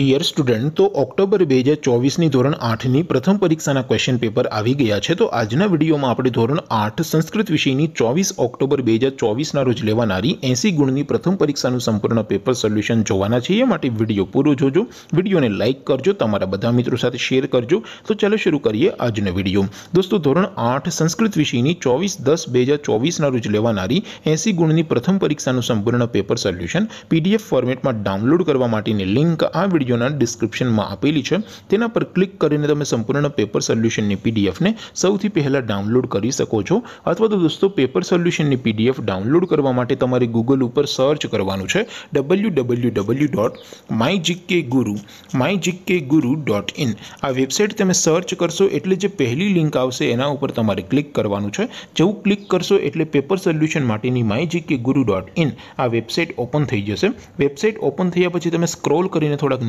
year student તો October 2024 ની ધોરણ 8 ની પ્રથમ પરીક્ષાના ક્વેશ્ચન પેપર આવી ગયા છે તો આજના વિડિયોમાં આપણે ધોરણ 8 સંસ્કૃત વિષયની 24 ઓક્ટોબર 2024 ના રોજ લેવાણારી 80 ગુણની પ્રથમ પરીક્ષાનું સંપૂર્ણ પેપર સોલ્યુશન જોવાના છે માટે વિડિયો પૂરો જોજો વિડિયોને લાઈક કરજો તમારા બધા મિત્રો સાથે શેર કરજો તો ચાલો શરૂ કરીએ આજનો વિડિયો દોસ્તો ધોરણ 8 સંસ્કૃત વિષયની 24 10 2024 ના રોજ લેવાણારી 80 ગુણની પ્રથમ પરીક્ષાનું સંપૂર્ણ પેપર સોલ્યુશન પીડીએફ ફોર્મેટમાં ડાઉનલોડ કરવા માટેની લિંક આ જોના ડિસ્ક્રિપ્શન માં આપેલી છે તેના પર ક્લિક કરીને તમે સંપૂર્ણ પેપર સોલ્યુશન ની पीडीएफ ને સૌથી પહેલા ડાઉનલોડ કરી શકો છો અથવા તો દોસ્તો પેપર સોલ્યુશન ની पीडीएफ डाउनलोड કરવા માટે તમારે Google ઉપર સર્ચ કરવાનું છે www.mygkguru mygkguru.in આ વેબસાઈટ તમે સર્ચ કરશો એટલે જે પહેલી લિંક આવશે એના ઉપર તમારે ક્લિક કરવાનું છે જેવું ક્લિક કરશો એટલે પેપર સોલ્યુશન માટેની mygkguru.in આ વેબસાઈટ ઓપન થઈ જશે વેબસાઈટ ઓપન થઈયા પછી તમે સ્ક્રોલ કરીને થોડાક